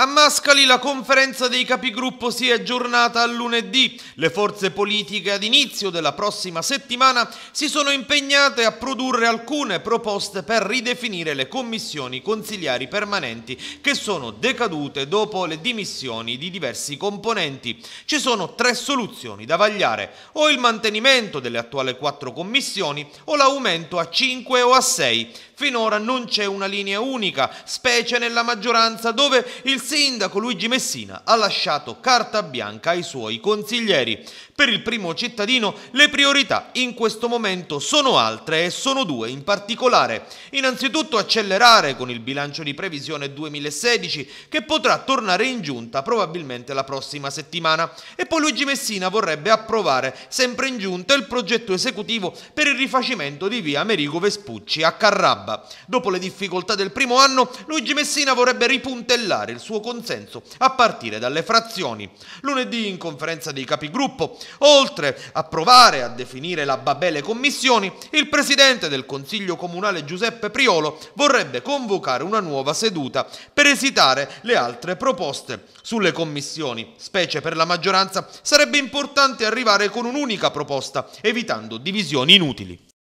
A Mascali la conferenza dei capigruppo si è aggiornata a lunedì. Le forze politiche ad inizio della prossima settimana si sono impegnate a produrre alcune proposte per ridefinire le commissioni consigliari permanenti che sono decadute dopo le dimissioni di diversi componenti. Ci sono tre soluzioni da vagliare, o il mantenimento delle attuali quattro commissioni o l'aumento a cinque o a sei. Finora non c'è una linea unica, specie nella maggioranza dove il sindaco Luigi Messina ha lasciato carta bianca ai suoi consiglieri. Per il primo cittadino le priorità in questo momento sono altre e sono due in particolare. Innanzitutto accelerare con il bilancio di previsione 2016 che potrà tornare in giunta probabilmente la prossima settimana e poi Luigi Messina vorrebbe approvare sempre in giunta il progetto esecutivo per il rifacimento di via Amerigo Vespucci a Carrabbo. Saba. Dopo le difficoltà del primo anno, Luigi Messina vorrebbe ripuntellare il suo consenso a partire dalle frazioni. Lunedì, in conferenza dei capigruppo, oltre a provare a definire la Babele Commissioni, il presidente del Consiglio Comunale Giuseppe Priolo vorrebbe convocare una nuova seduta per esitare le altre proposte. Sulle commissioni, specie per la maggioranza, sarebbe importante arrivare con un'unica proposta, evitando divisioni inutili.